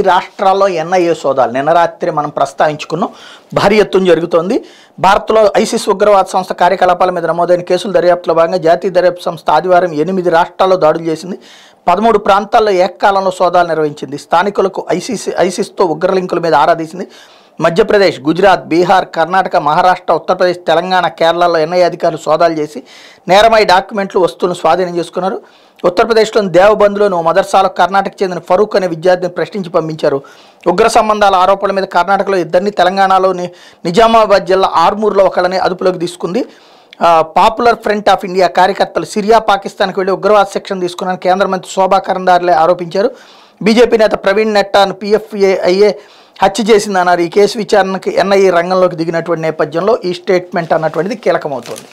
ఈ రాష్ట్రాల్లో ఎన్ఐఏ సోదాలు నిన్న రాత్రి మనం ప్రస్తావించుకున్నాం భారీ ఎత్తున జరుగుతోంది భారత్లో ఐసిస్ ఉగ్రవాద సంస్థ కార్యకలాపాల మీద నమోదైన కేసుల దర్యాప్తులో భాగంగా జాతీయ దర్యాప్తు సంస్థ ఆదివారం ఎనిమిది రాష్ట్రాల్లో దాడులు చేసింది పదమూడు ప్రాంతాల్లో ఏకకాలంలో సోదాలు నిర్వహించింది స్థానికులకు ఐసిస్ ఐసిస్తో ఉగ్రలింకుల మీద ఆరాధించింది మధ్యప్రదేశ్ గుజరాత్ బీహార్ కర్ణాటక మహారాష్ట్ర ఉత్తరప్రదేశ్ తెలంగాణ కేరళలో ఎన్ఐ అధికారులు సోదాలు చేసి నేరమై డాక్యుమెంట్లు వస్తువులను స్వాధీనం చేసుకున్నారు ఉత్తరప్రదేశ్లోని దేవబంద్లోని ఓ మదర్సాలకు కర్ణాటక చెందిన ఫరూక్ అనే విద్యార్థిని ప్రశ్నించి పంపించారు ఉగ్ర సంబంధాల ఆరోపణల మీద కర్ణాటకలో ఇద్దరిని తెలంగాణలోని నిజామాబాద్ జిల్లా ఆర్మూర్లో ఒకళ్ళని అదుపులోకి తీసుకుంది పాపులర్ ఫ్రంట్ ఆఫ్ ఇండియా కార్యకర్తలు సిరియా పాకిస్తాన్కి వెళ్ళి ఉగ్రవాద శిక్షణ తీసుకున్నారని కేంద్ర మంత్రి శోభా కరందార్లే ఆరోపించారు బీజేపీ నేత ప్రవీణ్ నెట్టాను పీఎఫ్ఏఐఏ హత్య చేసిందన్నారు ఈ కేసు విచారణకు ఎన్ఐఏ రంగంలోకి దిగినటువంటి నేపథ్యంలో ఈ స్టేట్మెంట్ అన్నటువంటిది కీలకమవుతోంది